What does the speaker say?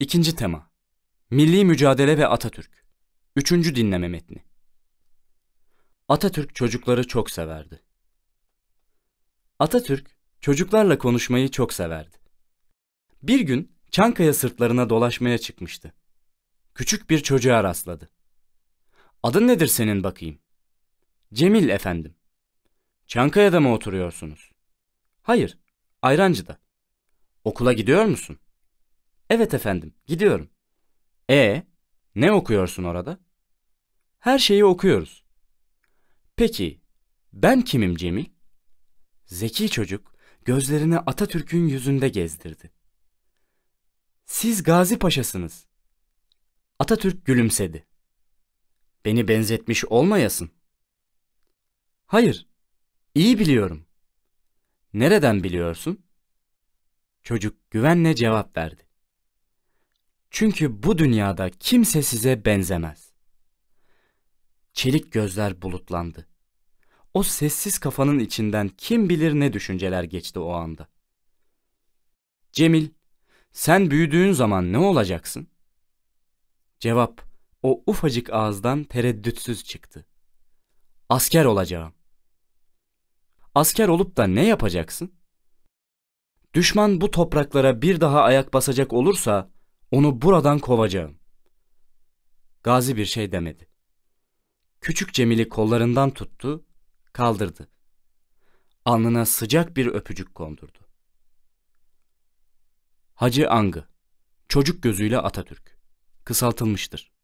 İkinci tema. Milli mücadele ve Atatürk. Üçüncü dinleme metni. Atatürk çocukları çok severdi. Atatürk çocuklarla konuşmayı çok severdi. Bir gün Çankaya sırtlarına dolaşmaya çıkmıştı. Küçük bir çocuğa rastladı. Adın nedir senin bakayım? Cemil efendim. Çankaya'da mı oturuyorsunuz? Hayır, Ayrancı'da. Okula gidiyor musun? Evet efendim, gidiyorum. E, ne okuyorsun orada? Her şeyi okuyoruz. Peki, ben kimim Cemil? Zeki çocuk gözlerini Atatürk'ün yüzünde gezdirdi. Siz Gazi Paşa'sınız. Atatürk gülümsedi. Beni benzetmiş olmayasın. Hayır, iyi biliyorum. Nereden biliyorsun? Çocuk güvenle cevap verdi. Çünkü bu dünyada kimse size benzemez. Çelik gözler bulutlandı. O sessiz kafanın içinden kim bilir ne düşünceler geçti o anda. Cemil, sen büyüdüğün zaman ne olacaksın? Cevap, o ufacık ağızdan tereddütsüz çıktı. Asker olacağım. Asker olup da ne yapacaksın? Düşman bu topraklara bir daha ayak basacak olursa onu buradan kovacağım. Gazi bir şey demedi. Küçük Cemil'i kollarından tuttu, kaldırdı. Alnına sıcak bir öpücük kondurdu. Hacı Angı, çocuk gözüyle Atatürk. Kısaltılmıştır.